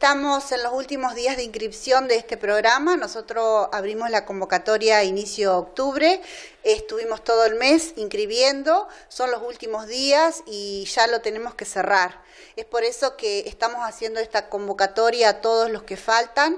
Estamos en los últimos días de inscripción de este programa. Nosotros abrimos la convocatoria a inicio de octubre. Estuvimos todo el mes inscribiendo. Son los últimos días y ya lo tenemos que cerrar. Es por eso que estamos haciendo esta convocatoria a todos los que faltan.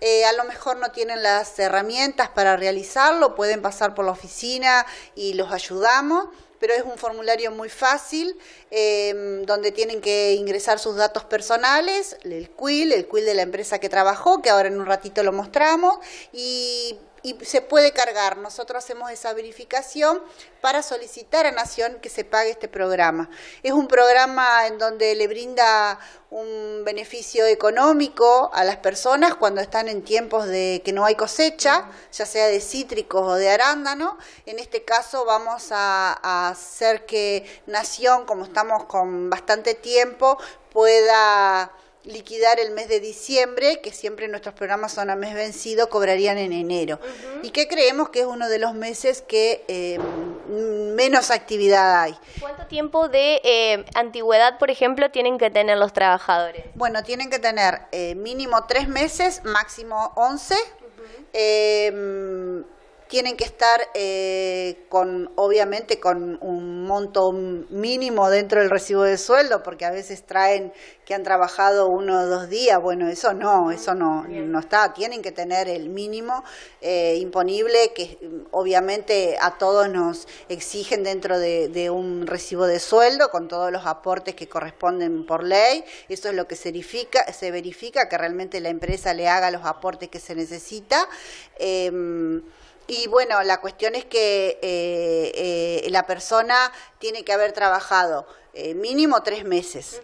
Eh, a lo mejor no tienen las herramientas para realizarlo. Pueden pasar por la oficina y los ayudamos pero es un formulario muy fácil em, donde tienen que ingresar sus datos personales, el quill, el quill de la empresa que trabajó, que ahora en un ratito lo mostramos, y y se puede cargar. Nosotros hacemos esa verificación para solicitar a Nación que se pague este programa. Es un programa en donde le brinda un beneficio económico a las personas cuando están en tiempos de que no hay cosecha, ya sea de cítricos o de arándano. En este caso vamos a, a hacer que Nación, como estamos con bastante tiempo, pueda liquidar el mes de diciembre, que siempre nuestros programas son a mes vencido, cobrarían en enero. Y que creemos que es uno de los meses que em, menos actividad hay. ¿Cuánto tiempo de em, antigüedad, por ejemplo, tienen que tener los trabajadores? Bueno, tienen que tener eh, mínimo tres meses, máximo once tienen que estar eh, con, obviamente, con un monto mínimo dentro del recibo de sueldo, porque a veces traen que han trabajado uno o dos días. Bueno, eso no, eso no, no está. Tienen que tener el mínimo eh, imponible, que obviamente a todos nos exigen dentro de, un recibo de sueldo, con todos los aportes que corresponden por ley. Eso es lo que se verifica, se verifica que realmente la empresa le haga los aportes que se necesita. Em, y bueno, la cuestión es que eh, eh, la persona tiene que haber trabajado eh, mínimo tres meses.